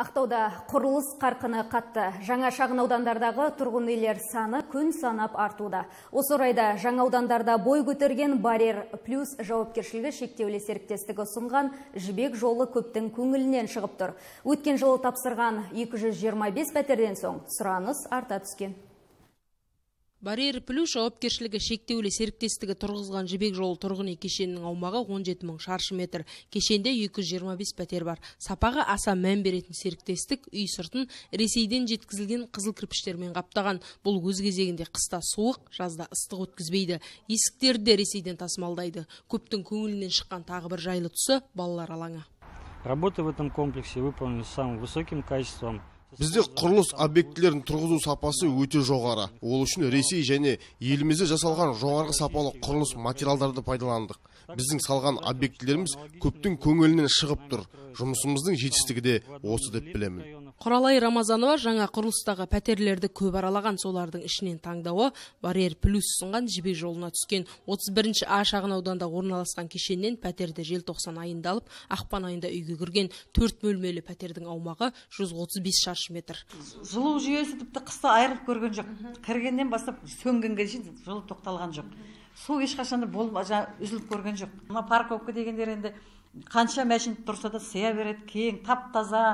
Ақтауда құрылыс қарқыны қатты. Жаңа шағын аудандардағы тұрғын үйлер саны күн санап артуда. Осы орайда жаңа аудандарда бой көтерген барьер плюс жауапкершілігі шектеулі серіктестігі ұсынған жібек жолы көптің көңілінен шығып тұр. Өткен жылы тапсырған 225 пәтерден соң сұраныс арта түскен барьер плюс жауапкершілігі шектеулі серіктестігі тұрғызған жібек жолы тұрғын үй кешенінің аумағы 17 мың шаршы метр кешенде 225 пәтер бар сапаға аса мән беретін серіктестік үй сыртын ресейден жеткізілген қызыл кірпіштермен қаптаған бұл өз кезегінде қыста суық жазда ыстық өткізбейді есіктерді де ресейден тасымалдайды көптің көңілінен шыққан тағы бір жайлы тұсы балалар алаңы работы в этом комплексе выполнены самым высоким качеством бізде құрылыс объектілерін тұрғызу сапасы өте жоғары ол үшін ресей және елімізде жасалған жоғарғы сапалы құрылыс материалдарды пайдаландық біздің салған объектілеріміз көптің көңілінен шығып тұр жұмысымыздың жетістігі де осы деп білемін құралай рамазанова жаңа құрылыстағы пәтерлерді көп аралаған солардың ішінен таңдауы барьер плюс ұсынған жібек жолына түскен 31 а шағын ауданда орналасқан кешеннен пәтерді желтоқсан айында алып ақпан айында үйге кірген төрт бөлмелі пәтердің аумағы 135 шаршы метр жылу жүйесі тіпті қыста айырылып көрген жоқ кіргеннен бастап сөнгенге дейін жылу тоқталған жоқ су ешқашан да үзіліп көрген жоқ мына парковка дегендер енді қанша машина тұрса да сыя береді кең тап таза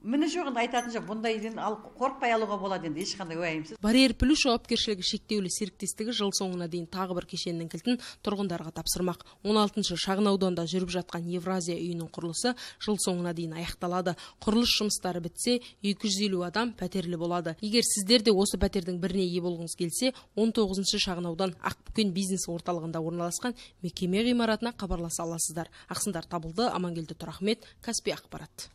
міне айтатын жоқ бұндайден ал қорықпай алуға болады енді ешқандай уайымсыз барьер плюс жауапкершілігі шектеулі серіктестігі жыл соңына дейін тағы бір кешеннің кілтін тұрғындарға тапсырмақ 16 алтыншы шағын ауданда жүріп жатқан евразия үйінің құрылысы жыл соңына дейін аяқталады құрылыс жұмыстары бітсе елу адам пәтерлі болады егер сіздер де осы пәтердің біріне ие болғыңыз келсе 19 тоғызыншы шағын аудан ақбүкен бизнес орталығында орналасқан мекеме ғимаратына хабарласа аласыздар ақсындар табылды амангелді тұрахмет каспи ақпарат